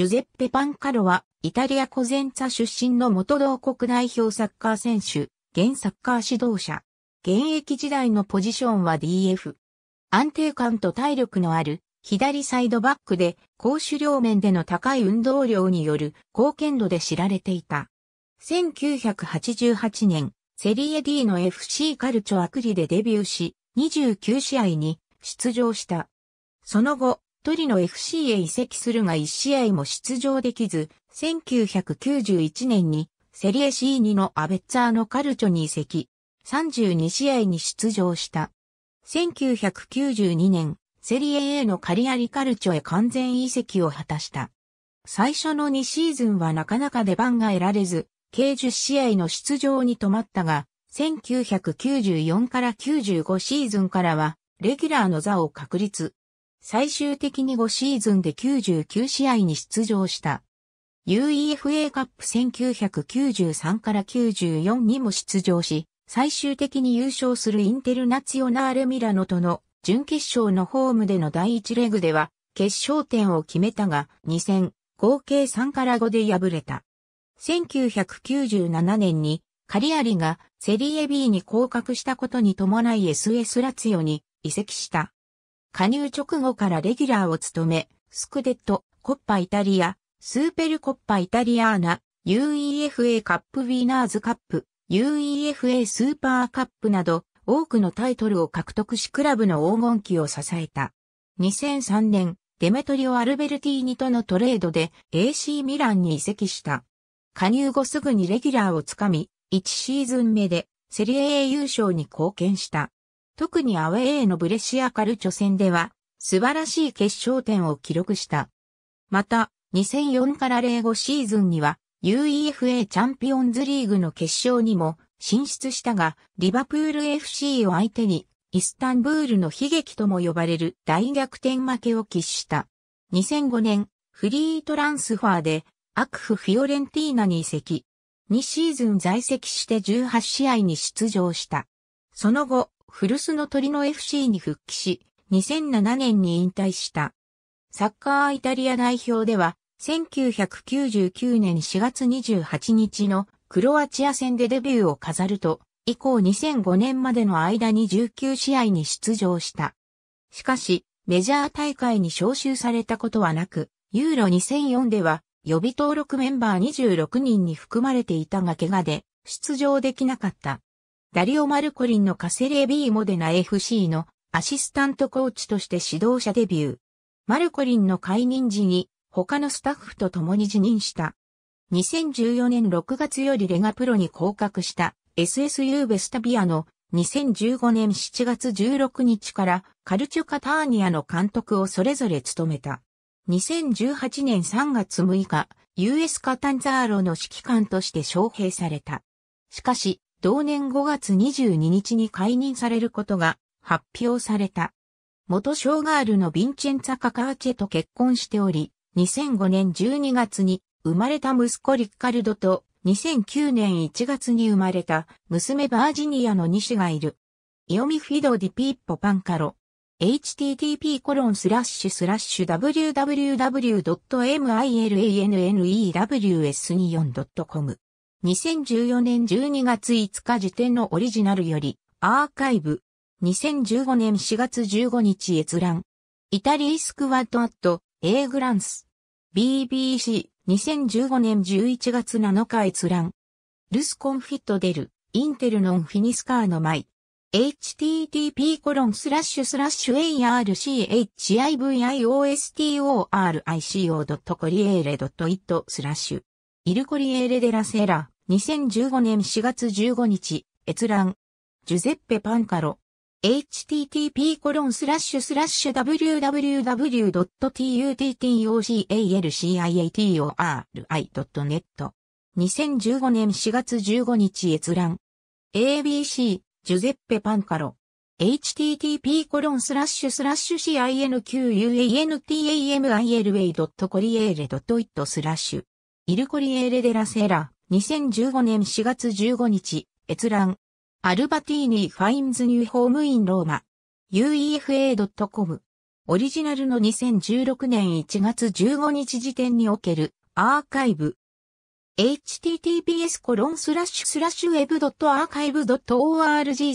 ジュゼッペ・パンカロは、イタリアコゼンツァ出身の元同国代表サッカー選手、現サッカー指導者。現役時代のポジションは DF。安定感と体力のある、左サイドバックで、攻守両面での高い運動量による貢献度で知られていた。1988年、セリエ D の FC カルチョアクリでデビューし、29試合に出場した。その後、一人の FC へ移籍するが1試合も出場できず、1991年にセリエ C2 のアベッツァーのカルチョに移籍、32試合に出場した。1992年、セリエ A のカリアリカルチョへ完全移籍を果たした。最初の2シーズンはなかなか出番が得られず、計10試合の出場に止まったが、1994から95シーズンからは、レギュラーの座を確立。最終的に5シーズンで99試合に出場した。UEFA カップ1993から94にも出場し、最終的に優勝するインテルナツヨオナーレミラノとの準決勝のホームでの第1レグでは決勝点を決めたが2戦合計3から5で敗れた。1997年にカリアリがセリエ B に降格したことに伴い SS ラツヨに移籍した。加入直後からレギュラーを務め、スクデット、コッパイタリア、スーペルコッパイタリアーナ、UEFA カップウィーナーズカップ、UEFA スーパーカップなど、多くのタイトルを獲得しクラブの黄金期を支えた。2003年、デメトリオ・アルベルティーニとのトレードで AC ミランに移籍した。加入後すぐにレギュラーをつかみ、1シーズン目でセリエ A 優勝に貢献した。特にアウェーへのブレシアカルチョ戦では、素晴らしい決勝点を記録した。また、2004から05シーズンには、UEFA チャンピオンズリーグの決勝にも進出したが、リバプール FC を相手に、イスタンブールの悲劇とも呼ばれる大逆転負けを喫した。2005年、フリートランスファーで、アクフ・フィオレンティーナに移籍。2シーズン在籍して18試合に出場した。その後、古巣の鳥の FC に復帰し、2007年に引退した。サッカーイタリア代表では、1999年4月28日のクロアチア戦でデビューを飾ると、以降2005年までの間に19試合に出場した。しかし、メジャー大会に招集されたことはなく、ユーロ2004では予備登録メンバー26人に含まれていたが怪我で出場できなかった。ダリオ・マルコリンのカセレビーモデナ FC のアシスタントコーチとして指導者デビュー。マルコリンの解任時に他のスタッフと共に辞任した。2014年6月よりレガプロに降格した SSU ベスタビアの2015年7月16日からカルチュカターニアの監督をそれぞれ務めた。2018年3月6日、US カタンザーロの指揮官として招聘された。しかし、同年5月22日に解任されることが発表された。元ショーガールのヴィンチェンツァ・カカーチェと結婚しており、2005年12月に生まれた息子リッカルドと2009年1月に生まれた娘バージニアの2子がいる。イオミフィドディピッポパンカロ。http コロンスラッシュスラッシュ www.milannews24.com 2014年12月5日時点のオリジナルより、アーカイブ。2015年4月15日閲覧。イタリースクワットアット、A グランス。BBC、2015年11月7日閲覧。ルスコンフィットデル、インテルノンフィニスカーのイ。http コロンスラッシュスラッシュ archiviostorico.coriere.it スラッシュイルコリエーレ・デラ・セーラ、2015年4月15日、閲覧。ジュゼッペ・パンカロ。http コロンスラッシュスラッシュ www.tuttocalciator.net 2015年4月15日閲覧 ABC ジュゼッペ・パンカロ http コロンスラッシュスラッシュ c i n q u a n t a m i l c o r i e l e i t スラッシュイルコリエーレ・デラ・セーラ、2015年4月15日、閲覧。アルバティーニ・ファインズ・ニューホーム・イン・ローマ。uefa.com。オリジナルの2016年1月15日時点におけるアーカイブ。https コロンスラッシュスラッシュ web.archive.org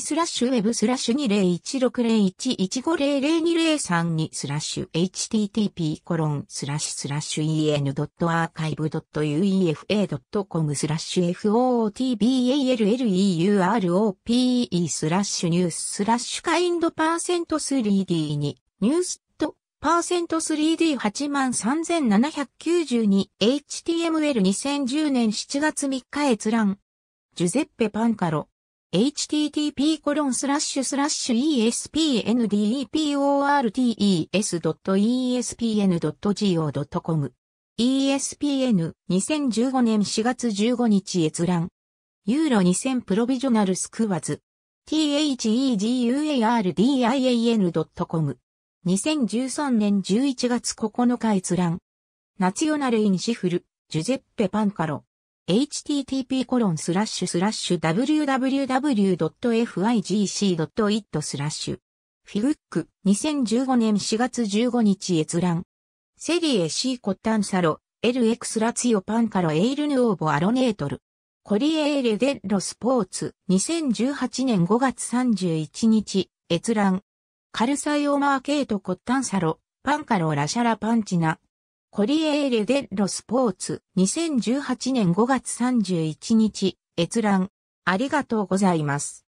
スラッシュウェブスラッシュ2 0 1 6 0 1 1 5 0 0 2 0 3にスラッシュ http コロンスラッシュスラッシュ en.archive.uefa.com スラッシュ footballeurope スラッシュニューススラッシュカインドパーセント 3D にニュース1 3 d 8 3 7 9 2 h t m l 2 0 1 0年7月3日閲覧。ジュゼッペ・パンカロ。http コロンスラッシュスラッシュ espndeportes.espn.go.com ESPN2015 年4月15日閲覧。ユーロ2000プロビジョナルスクワズ。theguardin.com a 2013年11月9日閲覧。ナチオナルインシフル、ジュゼッペ・パンカロ。http コロンスラッシュスラッシュ www.figc.it スラッシュ。フィグック、2015年4月15日閲覧。セリエ C コッタンサロ、LX ラツィオパンカロエイルヌオーボアロネートル。コリエーレデロスポーツ、2018年5月31日、閲覧。カルサイオマーケートコッタンサロ、パンカロラシャラパンチナ。コリエーレデッロスポーツ2018年5月31日閲覧ありがとうございます。